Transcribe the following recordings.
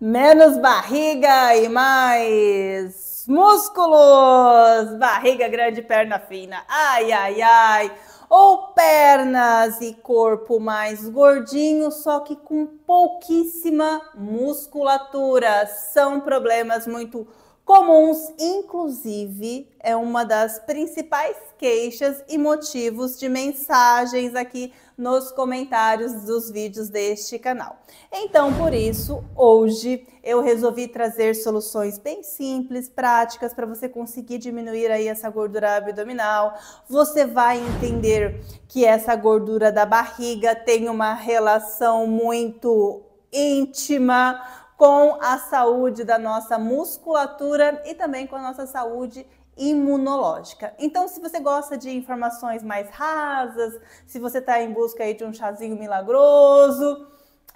menos barriga e mais músculos. Barriga grande, perna fina. Ai, ai, ai. Ou pernas e corpo mais gordinho, só que com pouquíssima musculatura. São problemas muito comuns, inclusive é uma das principais queixas e motivos de mensagens aqui nos comentários dos vídeos deste canal. Então, por isso, hoje eu resolvi trazer soluções bem simples, práticas, para você conseguir diminuir aí essa gordura abdominal. Você vai entender que essa gordura da barriga tem uma relação muito íntima com a saúde da nossa musculatura e também com a nossa saúde imunológica. Então, se você gosta de informações mais rasas, se você está em busca aí de um chazinho milagroso,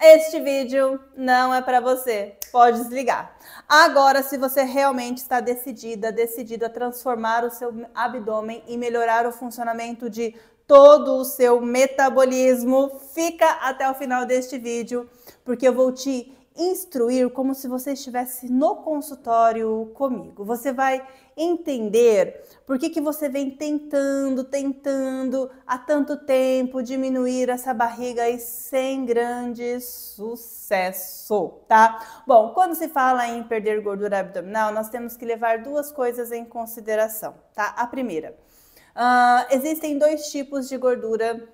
este vídeo não é para você. Pode desligar. Agora, se você realmente está decidida, decidida a transformar o seu abdômen e melhorar o funcionamento de todo o seu metabolismo, fica até o final deste vídeo, porque eu vou te instruir como se você estivesse no consultório comigo. Você vai entender por que, que você vem tentando, tentando há tanto tempo diminuir essa barriga e sem grande sucesso, tá? Bom, quando se fala em perder gordura abdominal, nós temos que levar duas coisas em consideração, tá? A primeira, uh, existem dois tipos de gordura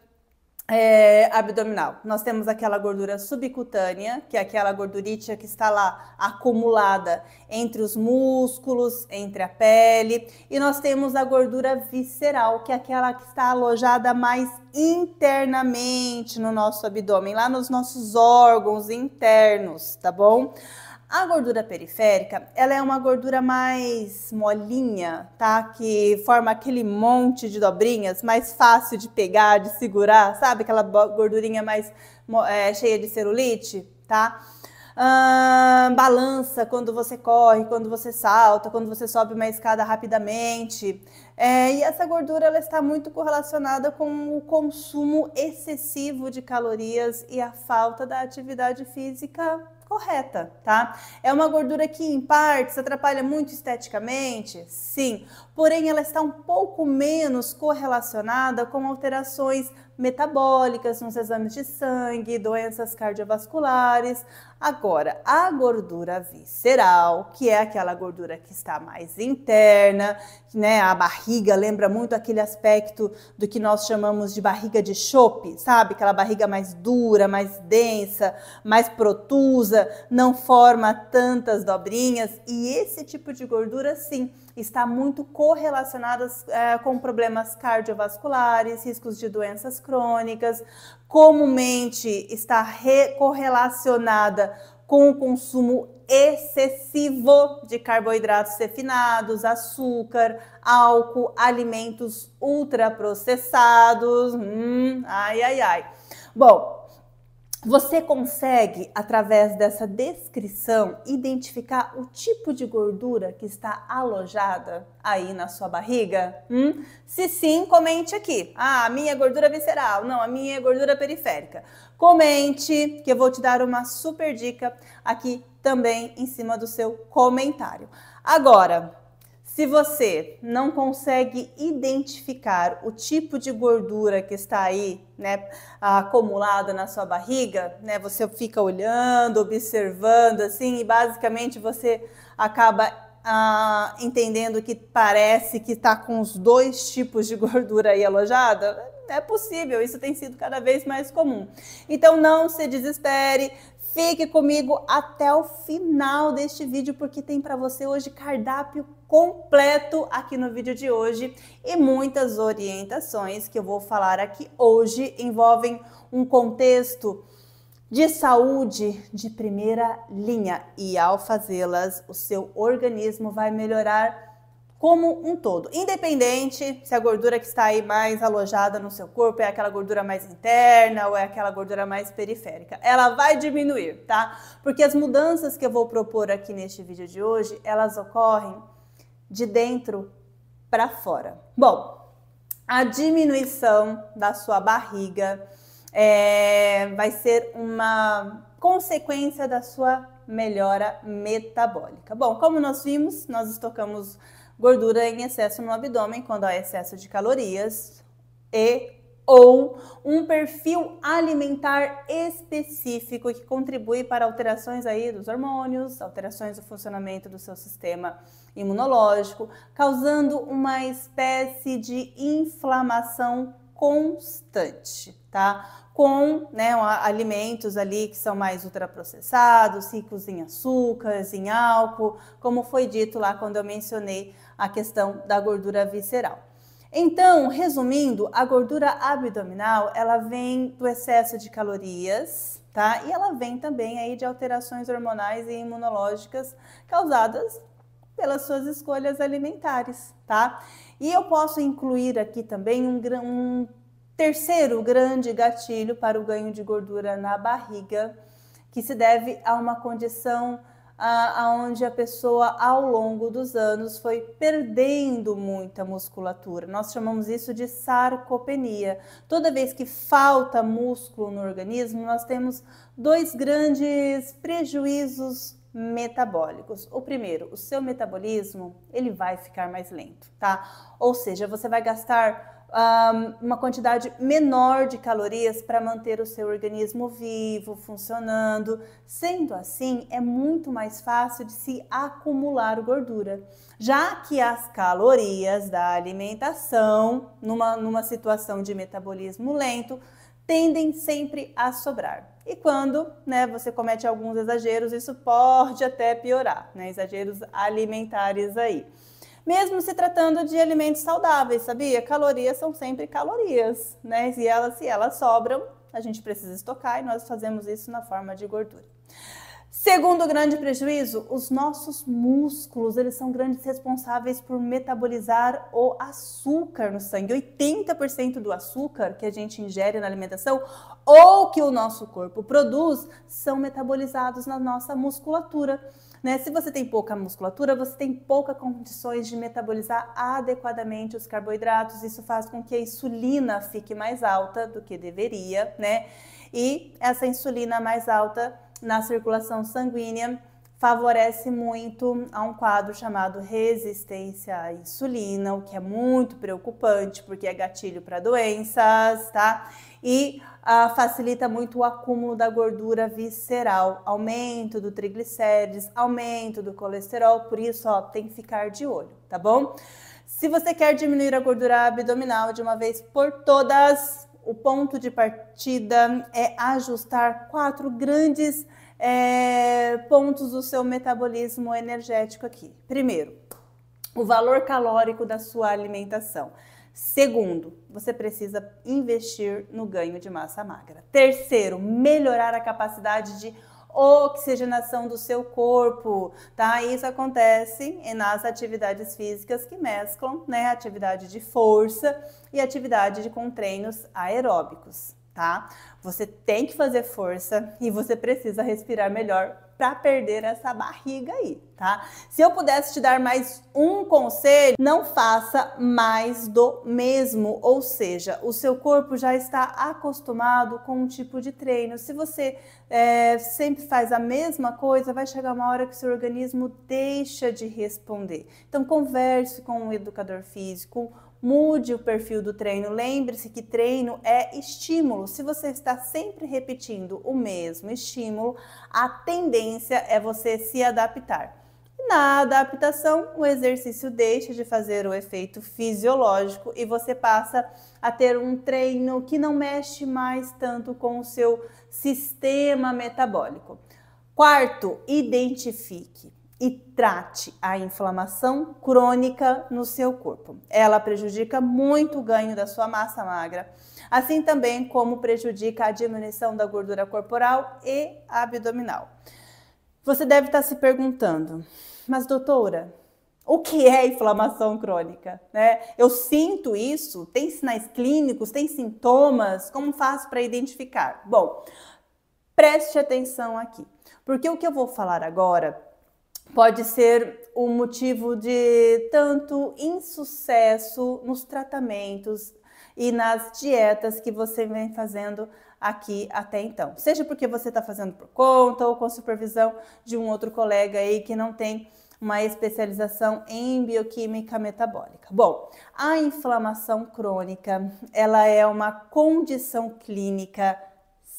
é, abdominal. Nós temos aquela gordura subcutânea, que é aquela gordurite que está lá acumulada entre os músculos, entre a pele, e nós temos a gordura visceral, que é aquela que está alojada mais internamente no nosso abdômen, lá nos nossos órgãos internos, tá bom? A gordura periférica, ela é uma gordura mais molinha, tá? Que forma aquele monte de dobrinhas, mais fácil de pegar, de segurar, sabe? Aquela gordurinha mais é, cheia de celulite, tá? balança quando você corre, quando você salta, quando você sobe uma escada rapidamente. É, e essa gordura ela está muito correlacionada com o consumo excessivo de calorias e a falta da atividade física correta, tá? É uma gordura que, em partes, atrapalha muito esteticamente? Sim, porém ela está um pouco menos correlacionada com alterações metabólicas, nos exames de sangue, doenças cardiovasculares. Agora, a gordura visceral, que é aquela gordura que está mais interna, né? A barriga lembra muito aquele aspecto do que nós chamamos de barriga de chope, sabe? Aquela barriga mais dura, mais densa, mais protusa, não forma tantas dobrinhas. E esse tipo de gordura, sim, está muito correlacionada é, eh, com problemas cardiovasculares, riscos de doenças crônicas, comumente está correlacionada com o consumo excessivo de carboidratos refinados, açúcar, álcool, alimentos ultraprocessados. Hum, ai, ai, ai. Bom, você consegue, através dessa descrição, identificar o tipo de gordura que está alojada aí na sua barriga? Hum? Se sim, comente aqui. Ah, a minha é gordura visceral. Não, a minha é gordura periférica. Comente, que eu vou te dar uma super dica aqui também em cima do seu comentário. Agora, se você não consegue identificar o tipo de gordura que está aí, né, acumulada na sua barriga, né, você fica olhando, observando assim, e basicamente você acaba ah, entendendo que parece que está com os dois tipos de gordura aí alojada? É possível, isso tem sido cada vez mais comum. Então não se desespere, Fique comigo até o final deste vídeo porque tem para você hoje cardápio completo aqui no vídeo de hoje e muitas orientações que eu vou falar aqui hoje envolvem um contexto de saúde de primeira linha e ao fazê-las, o seu organismo vai melhorar como um todo. Independente se a gordura que está aí mais alojada no seu corpo é aquela gordura mais interna ou é aquela gordura mais periférica, ela vai diminuir, tá? Porque as mudanças que eu vou propor aqui neste vídeo de hoje, elas ocorrem de dentro para fora. Bom, a diminuição da sua barriga é, vai ser uma consequência da sua melhora metabólica. Bom, como nós vimos, nós estocamos gordura em excesso no abdômen quando há excesso de calorias e ou um perfil alimentar específico que contribui para alterações aí dos hormônios, alterações do funcionamento do seu sistema imunológico, causando uma espécie de inflamação constante, tá? Com né, alimentos ali que são mais ultraprocessados, ricos em açúcares, em álcool, como foi dito lá quando eu mencionei a questão da gordura visceral. Então, resumindo, a gordura abdominal, ela vem do excesso de calorias, tá? E ela vem também aí de alterações hormonais e imunológicas causadas pelas suas escolhas alimentares, tá? E eu posso incluir aqui também um, um terceiro grande gatilho para o ganho de gordura na barriga, que se deve a uma condição aonde a pessoa ao longo dos anos foi perdendo muita musculatura. Nós chamamos isso de sarcopenia. Toda vez que falta músculo no organismo, nós temos dois grandes prejuízos metabólicos. O primeiro, o seu metabolismo, ele vai ficar mais lento, tá? Ou seja, você vai gastar uma quantidade menor de calorias para manter o seu organismo vivo, funcionando. Sendo assim, é muito mais fácil de se acumular gordura, já que as calorias da alimentação, numa, numa situação de metabolismo lento, tendem sempre a sobrar. E quando né, você comete alguns exageros, isso pode até piorar, né? Exageros alimentares aí mesmo se tratando de alimentos saudáveis, sabia? Calorias são sempre calorias, né? E elas, se elas sobram, a gente precisa estocar e nós fazemos isso na forma de gordura. Segundo grande prejuízo, os nossos músculos, eles são grandes responsáveis por metabolizar o açúcar no sangue. 80% do açúcar que a gente ingere na alimentação ou que o nosso corpo produz são metabolizados na nossa musculatura. Né? Se você tem pouca musculatura, você tem poucas condições de metabolizar adequadamente os carboidratos. Isso faz com que a insulina fique mais alta do que deveria, né? E essa insulina mais alta na circulação sanguínea favorece muito a um quadro chamado resistência à insulina, o que é muito preocupante porque é gatilho para doenças, tá? E ah, facilita muito o acúmulo da gordura visceral, aumento do triglicérides, aumento do colesterol, por isso ó, tem que ficar de olho, tá bom? Se você quer diminuir a gordura abdominal de uma vez por todas, o ponto de partida é ajustar quatro grandes é, pontos do seu metabolismo energético aqui. Primeiro, o valor calórico da sua alimentação. Segundo, você precisa investir no ganho de massa magra. Terceiro, melhorar a capacidade de oxigenação do seu corpo, tá? Isso acontece nas atividades físicas que mesclam, né, atividade de força e atividade de, com treinos aeróbicos, tá? Você tem que fazer força e você precisa respirar melhor para perder essa barriga aí, tá? Se eu pudesse te dar mais um conselho, não faça mais do mesmo, ou seja, o seu corpo já está acostumado com um tipo de treino. Se você é, sempre faz a mesma coisa, vai chegar uma hora que o seu organismo deixa de responder. Então, converse com um educador físico Mude o perfil do treino. Lembre-se que treino é estímulo. Se você está sempre repetindo o mesmo estímulo, a tendência é você se adaptar. Na adaptação, o exercício deixa de fazer o efeito fisiológico e você passa a ter um treino que não mexe mais tanto com o seu sistema metabólico. Quarto, identifique e trate a inflamação crônica no seu corpo. Ela prejudica muito o ganho da sua massa magra, assim também como prejudica a diminuição da gordura corporal e abdominal. Você deve estar tá se perguntando, mas doutora, o que é inflamação crônica? Né? Eu sinto isso? Tem sinais clínicos? Tem sintomas? Como faço para identificar? Bom, preste atenção aqui, porque o que eu vou falar agora pode ser o um motivo de tanto insucesso nos tratamentos e nas dietas que você vem fazendo aqui até então. Seja porque você está fazendo por conta ou com supervisão de um outro colega aí que não tem uma especialização em bioquímica metabólica. Bom, a inflamação crônica, ela é uma condição clínica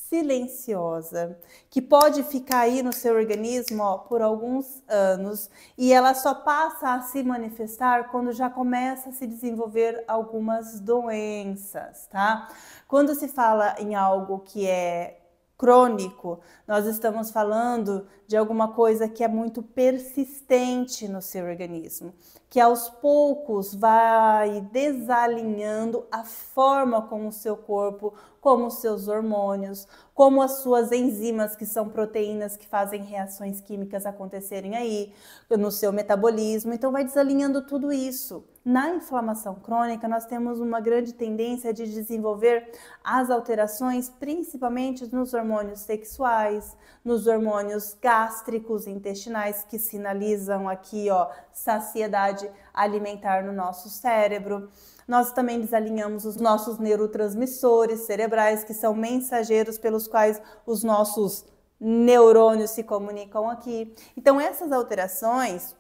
silenciosa, que pode ficar aí no seu organismo ó, por alguns anos e ela só passa a se manifestar quando já começa a se desenvolver algumas doenças, tá? Quando se fala em algo que é crônico, nós estamos falando de alguma coisa que é muito persistente no seu organismo, que aos poucos vai desalinhando a forma como o seu corpo, como os seus hormônios, como as suas enzimas, que são proteínas que fazem reações químicas acontecerem aí, no seu metabolismo. Então, vai desalinhando tudo isso. Na inflamação crônica, nós temos uma grande tendência de desenvolver as alterações, principalmente nos hormônios sexuais, nos hormônios gástricos, intestinais, que sinalizam aqui, ó, saciedade alimentar no nosso cérebro. Nós também desalinhamos os nossos neurotransmissores cerebrais, que são mensageiros pelos quais os nossos neurônios se comunicam aqui. Então, essas alterações,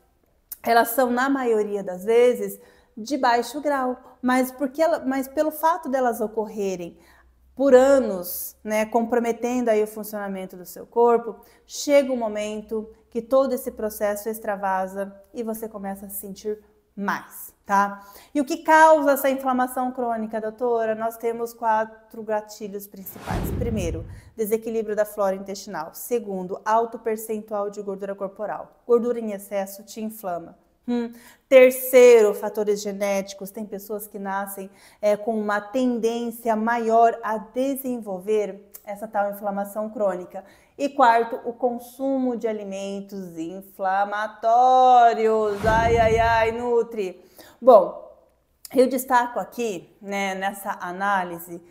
elas são, na maioria das vezes, de baixo grau, mas porque ela, mas pelo fato delas ocorrerem por anos, né, comprometendo aí o funcionamento do seu corpo, chega um momento que todo esse processo extravasa e você começa a se sentir mais, tá? E o que causa essa inflamação crônica, doutora? Nós temos quatro gatilhos principais. Primeiro, desequilíbrio da flora intestinal. Segundo, alto percentual de gordura corporal. Gordura em excesso te inflama. Hum. Terceiro, fatores genéticos. Tem pessoas que nascem é, com uma tendência maior a desenvolver essa tal inflamação crônica. E quarto, o consumo de alimentos inflamatórios. Ai, ai, ai, Nutri. Bom, eu destaco aqui, né, nessa análise,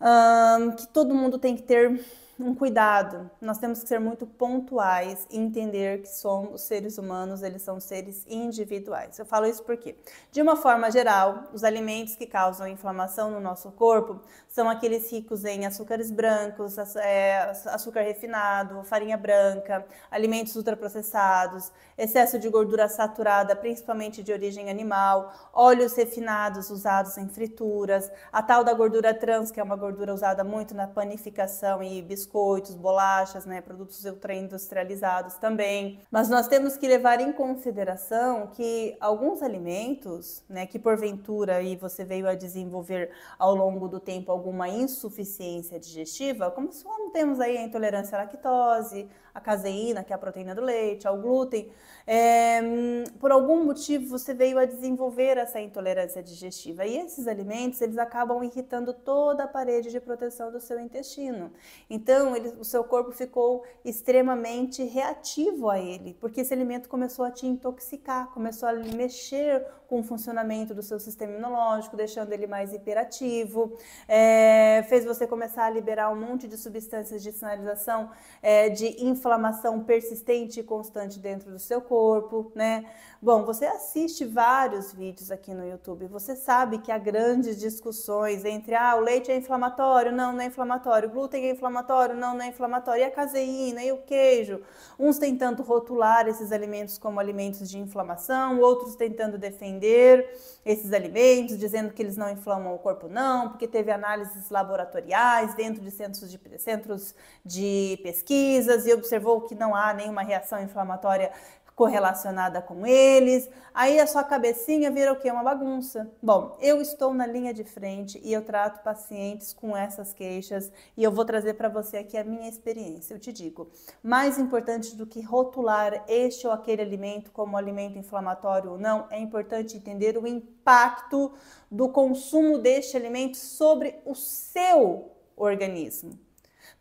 hum, que todo mundo tem que ter um cuidado. Nós temos que ser muito pontuais e entender que somos seres humanos, eles são seres individuais. Eu falo isso porque, de uma forma geral, os alimentos que causam inflamação no nosso corpo são aqueles ricos em açúcares brancos, é, açúcar refinado, farinha branca, alimentos ultraprocessados, excesso de gordura saturada, principalmente de origem animal, óleos refinados usados em frituras, a tal da gordura trans, que é uma gordura usada muito na panificação e biscoitos biscoitos, bolachas, né, produtos ultraindustrializados também. Mas nós temos que levar em consideração que alguns alimentos, né, que porventura aí você veio a desenvolver ao longo do tempo alguma insuficiência digestiva, como se não temos aí a intolerância à lactose, a caseína, que é a proteína do leite, ao glúten, é, hum, por algum motivo você veio a desenvolver essa intolerância digestiva. E esses alimentos, eles acabam irritando toda a parede de proteção do seu intestino. Então, ele, o seu corpo ficou extremamente reativo a ele, porque esse alimento começou a te intoxicar, começou a mexer com o funcionamento do seu sistema imunológico, deixando ele mais hiperativo, é, fez você começar a liberar um monte de substâncias de sinalização é, de inflamação inflamação persistente e constante dentro do seu corpo, né? Bom, você assiste vários vídeos aqui no YouTube, você sabe que há grandes discussões entre ah, o leite é inflamatório, não, não é inflamatório, o glúten é inflamatório, não, não é inflamatório, e a caseína, e o queijo. Uns tentando rotular esses alimentos como alimentos de inflamação, outros tentando defender esses alimentos, dizendo que eles não inflamam o corpo, não, porque teve análises laboratoriais dentro de centros de, centros de pesquisas e observou que não há nenhuma reação inflamatória correlacionada com eles. Aí a sua cabecinha vira o quê? Uma bagunça. Bom, eu estou na linha de frente e eu trato pacientes com essas queixas e eu vou trazer para você aqui a minha experiência. Eu te digo, mais importante do que rotular este ou aquele alimento como alimento inflamatório ou não, é importante entender o impacto do consumo deste alimento sobre o seu organismo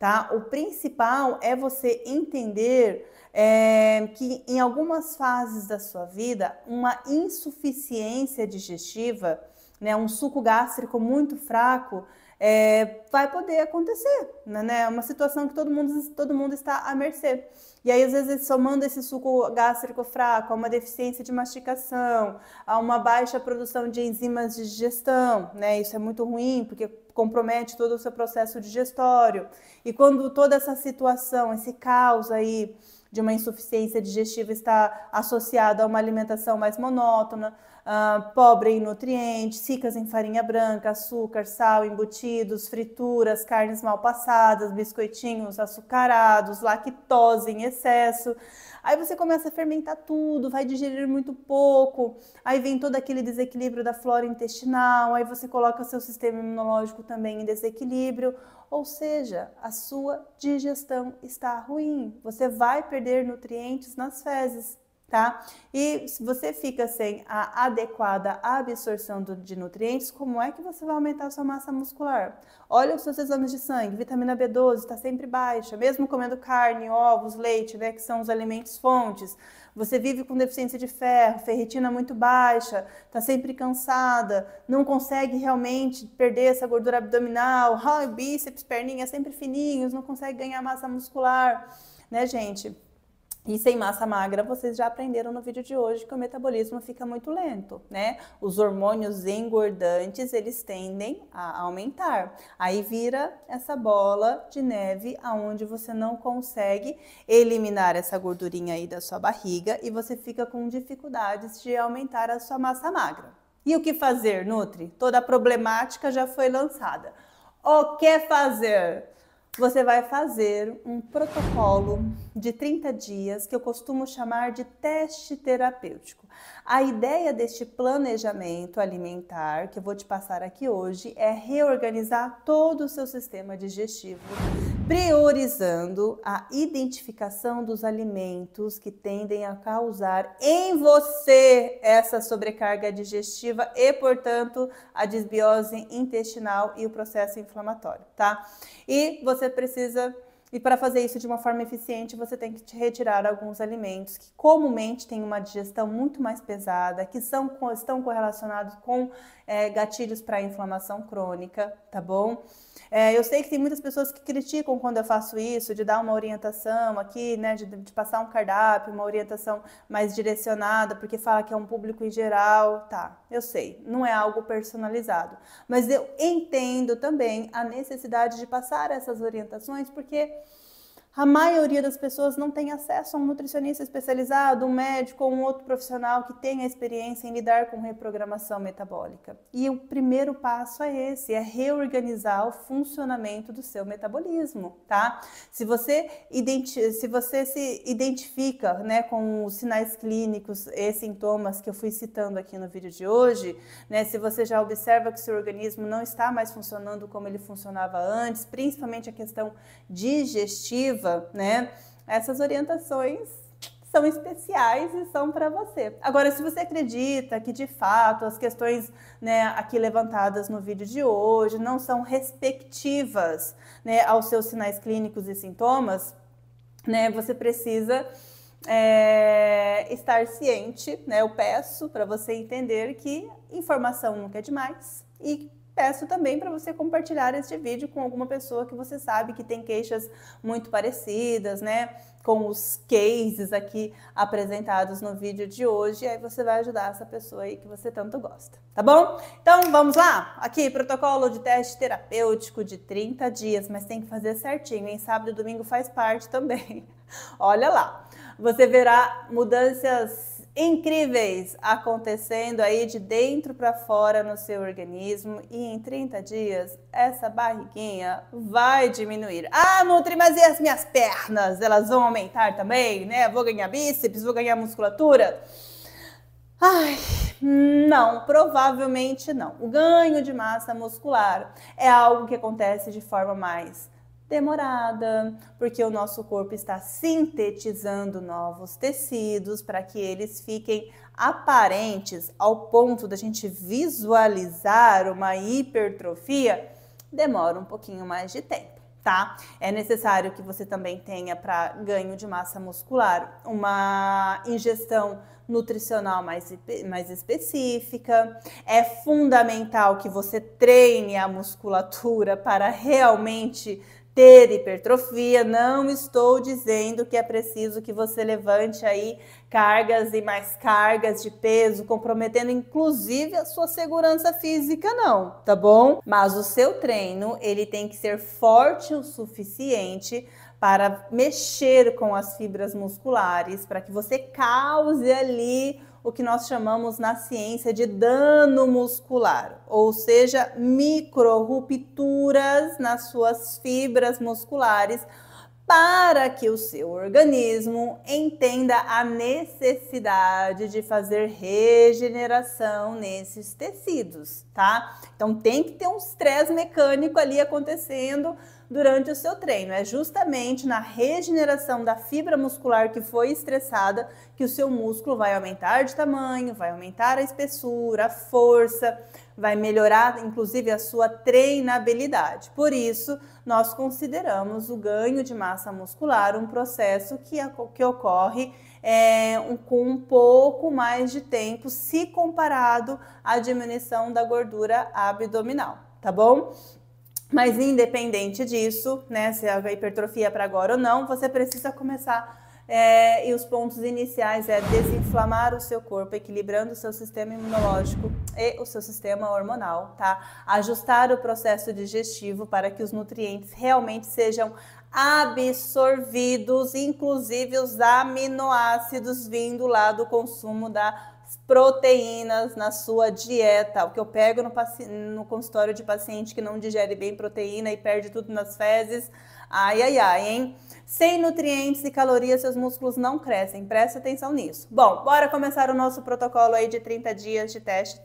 tá? O principal é você entender é, que em algumas fases da sua vida, uma insuficiência digestiva, né, um suco gástrico muito fraco, é, vai poder acontecer, né, né? É uma situação que todo mundo, todo mundo está à mercê. E aí, às vezes, somando esse suco gástrico fraco a uma deficiência de masticação, a uma baixa produção de enzimas de digestão, né? Isso é muito ruim, porque compromete todo o seu processo digestório. E quando toda essa situação, esse caos aí de uma insuficiência digestiva está associado a uma alimentação mais monótona, uh, pobre em nutrientes, ricas em farinha branca, açúcar, sal, embutidos, frituras, carnes mal passadas, biscoitinhos açucarados, lactose em excesso. Aí você começa a fermentar tudo, vai digerir muito pouco, aí vem todo aquele desequilíbrio da flora intestinal, aí você coloca seu sistema imunológico também em desequilíbrio, ou seja, a sua digestão está ruim. Você vai perder nutrientes nas fezes tá? E se você fica sem a adequada absorção do, de nutrientes, como é que você vai aumentar a sua massa muscular? Olha os seus exames de sangue, vitamina B12 está sempre baixa, mesmo comendo carne, ovos, leite, né, que são os alimentos fontes. Você vive com deficiência de ferro, ferritina muito baixa, está sempre cansada, não consegue realmente perder essa gordura abdominal, ai, bíceps, perninha sempre fininhos, não consegue ganhar massa muscular, né, gente? E sem massa magra, vocês já aprenderam no vídeo de hoje que o metabolismo fica muito lento, né? Os hormônios engordantes, eles tendem a aumentar. Aí vira essa bola de neve aonde você não consegue eliminar essa gordurinha aí da sua barriga e você fica com dificuldades de aumentar a sua massa magra. E o que fazer, Nutri? Toda a problemática já foi lançada. O que fazer? você vai fazer um protocolo de 30 dias que eu costumo chamar de teste terapêutico. A ideia deste planejamento alimentar que eu vou te passar aqui hoje é reorganizar todo o seu sistema digestivo priorizando a identificação dos alimentos que tendem a causar em você essa sobrecarga digestiva e, portanto, a desbiose intestinal e o processo inflamatório, tá? E você precisa e para fazer isso de uma forma eficiente, você tem que retirar alguns alimentos que comumente têm uma digestão muito mais pesada, que são, estão correlacionados com é, gatilhos para inflamação crônica, tá bom? É, eu sei que tem muitas pessoas que criticam quando eu faço isso, de dar uma orientação aqui, né, de, de passar um cardápio, uma orientação mais direcionada, porque fala que é um público em geral, tá? Eu sei, não é algo personalizado, mas eu entendo também a necessidade de passar essas orientações, porque a maioria das pessoas não tem acesso a um nutricionista especializado, um médico ou um outro profissional que tenha experiência em lidar com reprogramação metabólica. E o primeiro passo é esse, é reorganizar o funcionamento do seu metabolismo, tá? Se você, se, você se identifica né, com os sinais clínicos e sintomas que eu fui citando aqui no vídeo de hoje, né, se você já observa que seu organismo não está mais funcionando como ele funcionava antes, principalmente a questão digestiva, né? Essas orientações são especiais e são para você. Agora, se você acredita que de fato as questões né, aqui levantadas no vídeo de hoje não são respectivas né, aos seus sinais clínicos e sintomas, né, você precisa é, estar ciente, né? Eu peço para você entender que informação nunca é demais e peço também para você compartilhar este vídeo com alguma pessoa que você sabe que tem queixas muito parecidas, né? Com os cases aqui apresentados no vídeo de hoje, aí você vai ajudar essa pessoa aí que você tanto gosta, tá bom? Então vamos lá? Aqui, protocolo de teste terapêutico de 30 dias, mas tem que fazer certinho, em sábado e domingo faz parte também. Olha lá, você verá mudanças incríveis acontecendo aí de dentro para fora no seu organismo e em 30 dias essa barriguinha vai diminuir. Ah, Nutri, mas e as minhas pernas? Elas vão aumentar também, né? Vou ganhar bíceps, vou ganhar musculatura? Ai, não, provavelmente não. O ganho de massa muscular é algo que acontece de forma mais demorada, porque o nosso corpo está sintetizando novos tecidos para que eles fiquem aparentes ao ponto da gente visualizar uma hipertrofia, demora um pouquinho mais de tempo, tá? É necessário que você também tenha para ganho de massa muscular uma ingestão nutricional mais, mais específica. É fundamental que você treine a musculatura para realmente ter hipertrofia, não estou dizendo que é preciso que você levante aí cargas e mais cargas de peso, comprometendo inclusive a sua segurança física, não, tá bom? Mas o seu treino, ele tem que ser forte o suficiente para mexer com as fibras musculares, para que você cause ali o que nós chamamos na ciência de dano muscular, ou seja, rupturas nas suas fibras musculares, para que o seu organismo entenda a necessidade de fazer regeneração nesses tecidos, tá? Então tem que ter um estresse mecânico ali acontecendo durante o seu treino. É justamente na regeneração da fibra muscular que foi estressada que o seu músculo vai aumentar de tamanho, vai aumentar a espessura, a força, vai melhorar inclusive a sua treinabilidade. Por isso, nós consideramos o ganho de massa muscular um processo que, que ocorre é, um, com um pouco mais de tempo se comparado à diminuição da gordura abdominal, tá bom? Mas independente disso, né, se a hipertrofia para agora ou não, você precisa começar. É, e os pontos iniciais é desinflamar o seu corpo, equilibrando o seu sistema imunológico e o seu sistema hormonal, tá? Ajustar o processo digestivo para que os nutrientes realmente sejam absorvidos, inclusive os aminoácidos vindo lá do consumo da proteínas na sua dieta. O que eu pego no, no, consultório de paciente que não digere bem proteína e perde tudo nas fezes. Ai, ai, ai, hein? Sem nutrientes e calorias, seus músculos não crescem. Presta atenção nisso. Bom, bora começar o nosso protocolo aí de 30 dias de teste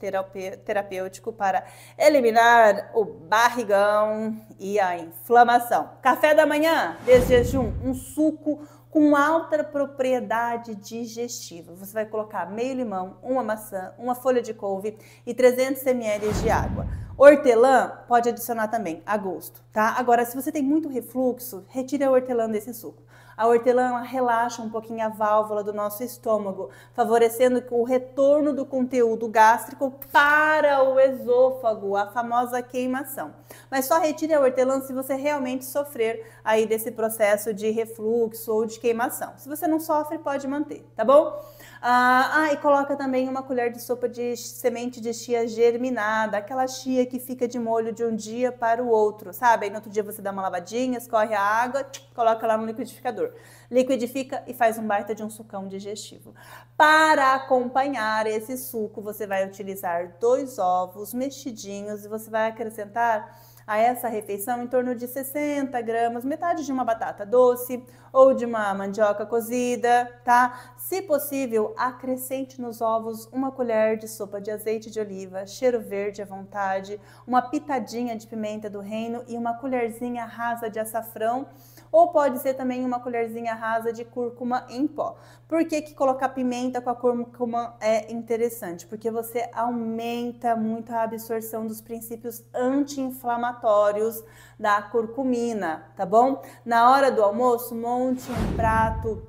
terapêutico para eliminar o barrigão e a inflamação. Café da manhã, desjejum, um suco com alta propriedade digestiva. Você vai colocar meio limão, uma maçã, uma folha de couve e 300 ml de água. Hortelã pode adicionar também, a gosto, tá? Agora, se você tem muito refluxo, retire a hortelã desse suco. A hortelã relaxa um pouquinho a válvula do nosso estômago, favorecendo o retorno do conteúdo gástrico para o esôfago, a famosa queimação. Mas só retire a hortelã se você realmente sofrer aí desse processo de refluxo ou de queimação. Se você não sofre, pode manter, tá bom? Ah, ah, e coloca também uma colher de sopa de semente de chia germinada, aquela chia que fica de molho de um dia para o outro, sabe? Aí no outro dia você dá uma lavadinha, escorre a água, coloca lá no liquidificador. Liquidifica e faz um baita de um sucão digestivo. Para acompanhar esse suco, você vai utilizar dois ovos mexidinhos e você vai acrescentar a essa refeição em torno de 60 gramas, metade de uma batata doce ou de uma mandioca cozida, tá? Se possível, acrescente nos ovos uma colher de sopa de azeite de oliva, cheiro verde à vontade, uma pitadinha de pimenta do reino e uma colherzinha rasa de açafrão ou pode ser também uma colherzinha rasa de cúrcuma em pó. Por que, que colocar pimenta com a cúrcuma é interessante? Porque você aumenta muito a absorção dos princípios anti-inflamatórios da curcumina, tá bom? Na hora do almoço, monte um prato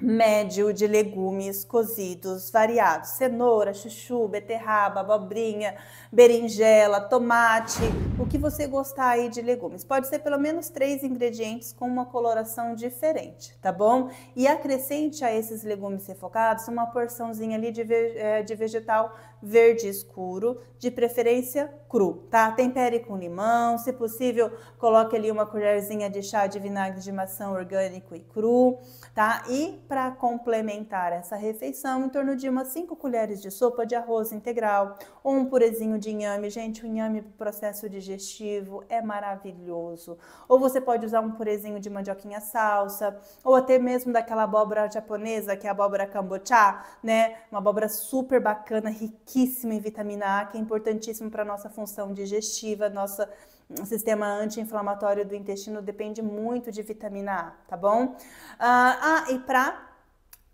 médio de legumes cozidos variados: cenoura, chuchu, beterraba, abobrinha, berinjela, tomate, o que você gostar aí de legumes. Pode ser pelo menos três ingredientes com uma coloração diferente, tá bom? E acrescente a esses legumes refocados uma porçãozinha ali de, eh, de vegetal verde escuro, de preferência cru, tá? Tempere com limão, se possível, coloque ali uma colherzinha de chá de vinagre de maçã orgânico e cru, tá? E para complementar essa refeição, em torno de umas 5 colheres de sopa de arroz integral, ou um purezinho de inhame. Gente, o inhame pro processo digestivo é maravilhoso. Ou você pode usar um purezinho de mandioquinha salsa, ou até mesmo daquela abóbora japonesa, que é a abóbora cambochá, né? Uma abóbora super bacana, riquíssima riquíssimo em vitamina A, que é importantíssimo para a nossa função digestiva, nosso hum, sistema anti-inflamatório do intestino depende muito de vitamina A, tá bom? ah, ah e para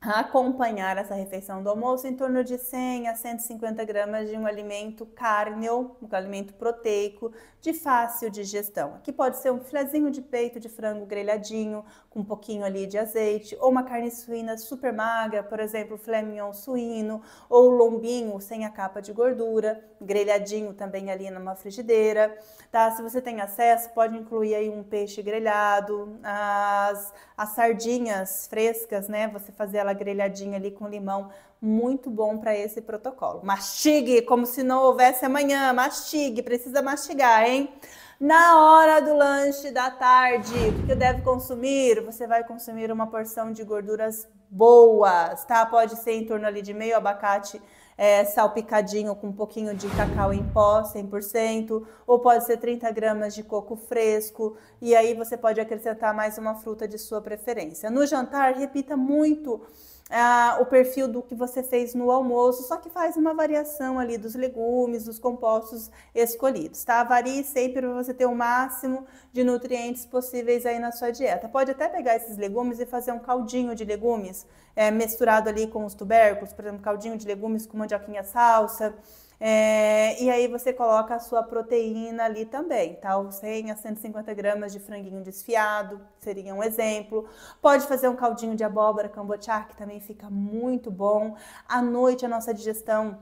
acompanhar essa refeição do almoço em torno de 100 a 150 gramas de um alimento ou um alimento proteico de fácil digestão. Aqui pode ser um filezinho de peito de frango grelhadinho com um pouquinho ali de azeite, ou uma carne suína super magra, por exemplo, filé mignon suíno, ou lombinho sem a capa de gordura, grelhadinho também ali numa frigideira, tá? Se você tem acesso, pode incluir aí um peixe grelhado, as, as sardinhas frescas, né? Você fazer ela aquela grelhadinha ali com limão, muito bom para esse protocolo. Mastigue como se não houvesse amanhã, mastigue, precisa mastigar, hein? Na hora do lanche da tarde, o que deve consumir? Você vai consumir uma porção de gorduras boas, tá? Pode ser em torno ali de meio abacate é, salpicadinho com um pouquinho de cacau em pó, 100%, ou pode ser 30 gramas de coco fresco, e aí você pode acrescentar mais uma fruta de sua preferência. No jantar, repita muito ah, o perfil do que você fez no almoço, só que faz uma variação ali dos legumes, dos compostos escolhidos, tá? Varie sempre para você ter o máximo de nutrientes possíveis aí na sua dieta. Pode até pegar esses legumes e fazer um caldinho de legumes é, misturado ali com os tubérculos, por exemplo, caldinho de legumes com mandioquinha salsa. É, e aí você coloca a sua proteína ali também, tá? 100 a 150 gramas de franguinho desfiado seria um exemplo. Pode fazer um caldinho de abóbora cambochá, que também fica muito bom. À noite, a nossa digestão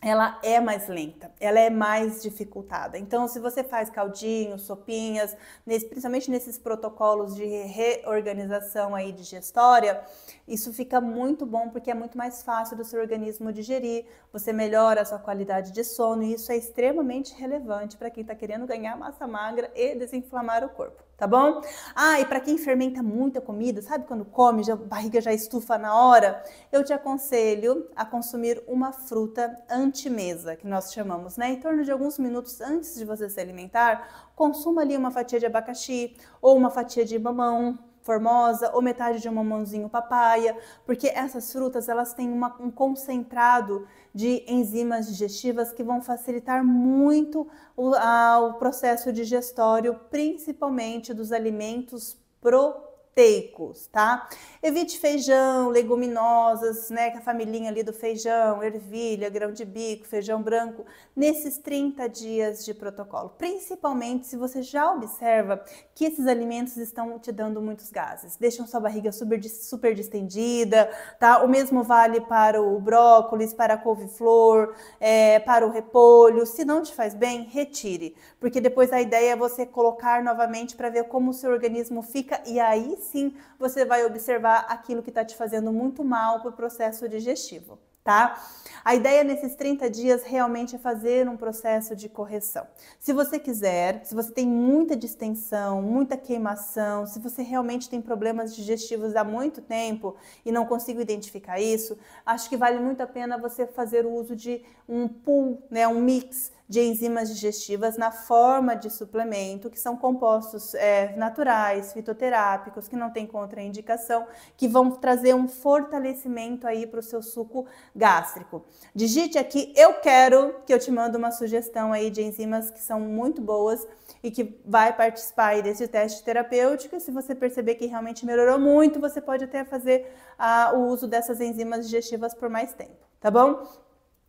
ela é mais lenta, ela é mais dificultada. Então, se você faz caldinhos, sopinhas, nesse, principalmente nesses protocolos de reorganização aí digestória, isso fica muito bom porque é muito mais fácil do seu organismo digerir, você melhora a sua qualidade de sono e isso é extremamente relevante para quem está querendo ganhar massa magra e desinflamar o corpo tá bom? Ah, e para quem fermenta muita comida, sabe quando come, já, a barriga já estufa na hora? Eu te aconselho a consumir uma fruta antimesa, que nós chamamos, né? Em torno de alguns minutos antes de você se alimentar, consuma ali uma fatia de abacaxi ou uma fatia de mamão, formosa ou metade de um mamãozinho papaya, porque essas frutas elas têm uma, um concentrado de enzimas digestivas que vão facilitar muito o, a, o processo digestório, principalmente dos alimentos pro proteicos, tá? Evite feijão, leguminosas, né? Que a família ali do feijão, ervilha, grão de bico, feijão branco, nesses 30 dias de protocolo. Principalmente se você já observa que esses alimentos estão te dando muitos gases, deixam sua barriga super, super distendida, tá? O mesmo vale para o brócolis, para a couve-flor, é, para o repolho. Se não te faz bem, retire, porque depois a ideia é você colocar novamente para ver como o seu organismo fica e aí sim você vai observar aquilo que está te fazendo muito mal para o processo digestivo. Tá? A ideia nesses 30 dias realmente é fazer um processo de correção. Se você quiser, se você tem muita distensão, muita queimação, se você realmente tem problemas digestivos há muito tempo e não consigo identificar isso, acho que vale muito a pena você fazer o uso de um pool, né, um mix de enzimas digestivas na forma de suplemento, que são compostos é, naturais, fitoterápicos, que não tem contraindicação, que vão trazer um fortalecimento aí para o seu suco gástrico. Digite aqui, eu quero, que eu te mando uma sugestão aí de enzimas que são muito boas e que vai participar desse teste terapêutico. E se você perceber que realmente melhorou muito, você pode até fazer ah, o uso dessas enzimas digestivas por mais tempo, tá bom?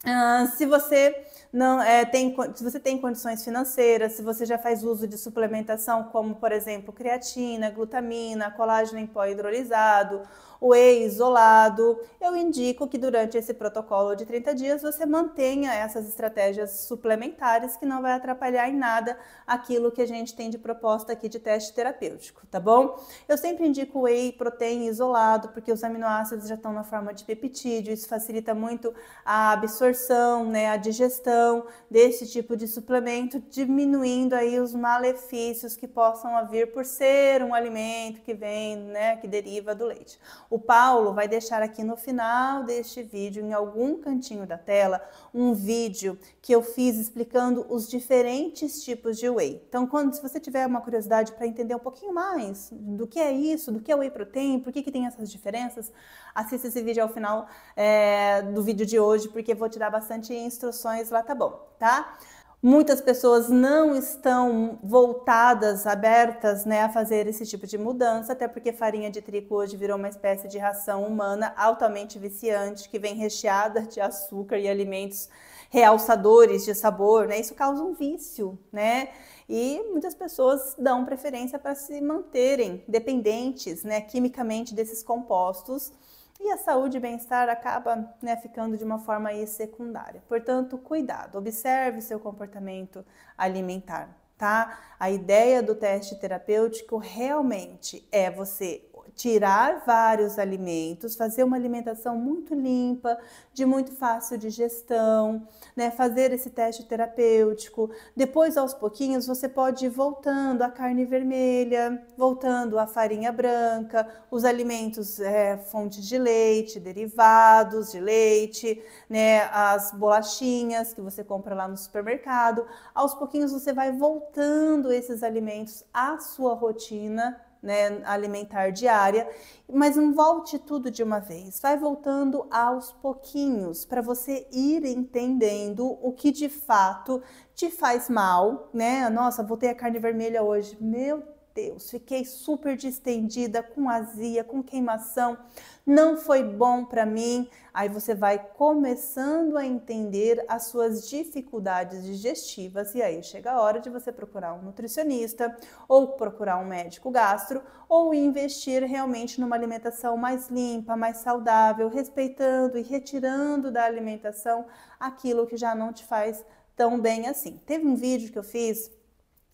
Ah, se você não é, tem se você tem condições financeiras, se você já faz uso de suplementação como por exemplo creatina, glutamina, colágeno em pó hidrolisado whey isolado. Eu indico que durante esse protocolo de 30 dias você mantenha essas estratégias suplementares que não vai atrapalhar em nada aquilo que a gente tem de proposta aqui de teste terapêutico, tá bom? Eu sempre indico whey protein isolado porque os aminoácidos já estão na forma de peptídeo, isso facilita muito a absorção, né, a digestão desse tipo de suplemento, diminuindo aí os malefícios que possam haver por ser um alimento que vem, né, que deriva do leite. O Paulo vai deixar aqui no final deste vídeo, em algum cantinho da tela, um vídeo que eu fiz explicando os diferentes tipos de whey. Então, quando se você tiver uma curiosidade para entender um pouquinho mais do que é isso, do que é whey protein, por que, que tem essas diferenças, assista esse vídeo ao final é, do vídeo de hoje, porque vou te dar bastante instruções lá, tá bom? Tá? Muitas pessoas não estão voltadas, abertas né, a fazer esse tipo de mudança, até porque farinha de trigo hoje virou uma espécie de ração humana altamente viciante, que vem recheada de açúcar e alimentos realçadores de sabor, né? Isso causa um vício, né? E muitas pessoas dão preferência para se manterem dependentes, né, quimicamente desses compostos e a saúde e bem-estar acaba né, ficando de uma forma aí secundária. Portanto, cuidado, observe seu comportamento alimentar, tá? A ideia do teste terapêutico realmente é você tirar vários alimentos, fazer uma alimentação muito limpa, de muito fácil digestão, né? fazer esse teste terapêutico. Depois, aos pouquinhos, você pode ir voltando à carne vermelha, voltando à farinha branca, os alimentos é, fontes de leite, derivados de leite, né? as bolachinhas que você compra lá no supermercado. Aos pouquinhos, você vai voltando esses alimentos à sua rotina né, alimentar diária, mas não volte tudo de uma vez. Vai voltando aos pouquinhos para você ir entendendo o que de fato te faz mal, né? Nossa, voltei a carne vermelha hoje. Meu Deus, fiquei super distendida, com azia, com queimação, não foi bom para mim. Aí você vai começando a entender as suas dificuldades digestivas e aí chega a hora de você procurar um nutricionista ou procurar um médico gastro ou investir realmente numa alimentação mais limpa, mais saudável, respeitando e retirando da alimentação aquilo que já não te faz tão bem assim. Teve um vídeo que eu fiz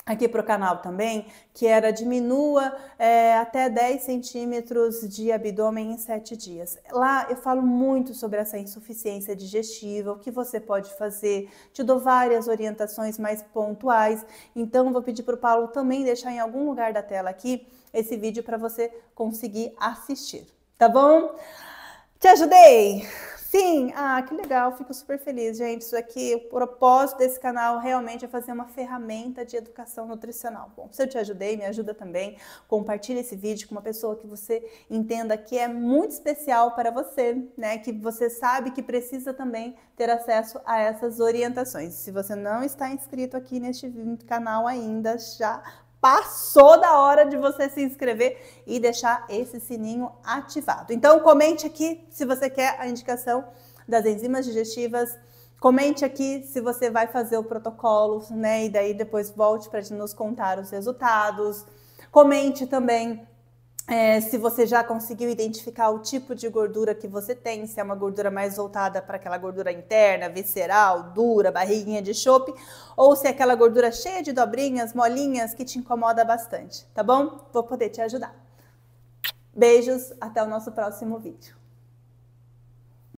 aqui para o canal também, que era diminua é, até 10 centímetros de abdômen em 7 dias. Lá eu falo muito sobre essa insuficiência digestiva, o que você pode fazer, te dou várias orientações mais pontuais, então vou pedir para o Paulo também deixar em algum lugar da tela aqui esse vídeo para você conseguir assistir, tá bom? Te ajudei! Sim, ah, que legal, fico super feliz, gente. Isso aqui, o propósito desse canal realmente é fazer uma ferramenta de educação nutricional. Bom, se eu te ajudei, me ajuda também. Compartilhe esse vídeo com uma pessoa que você entenda que é muito especial para você, né? Que você sabe que precisa também ter acesso a essas orientações. Se você não está inscrito aqui neste canal ainda, já passou da hora de você se inscrever e deixar esse sininho ativado. Então, comente aqui se você quer a indicação das enzimas digestivas. Comente aqui se você vai fazer o protocolo, né? E daí depois volte para nos contar os resultados. Comente também é, se você já conseguiu identificar o tipo de gordura que você tem, se é uma gordura mais voltada para aquela gordura interna, visceral, dura, barriguinha de chope, ou se é aquela gordura cheia de dobrinhas, molinhas, que te incomoda bastante, tá bom? Vou poder te ajudar. Beijos, até o nosso próximo vídeo.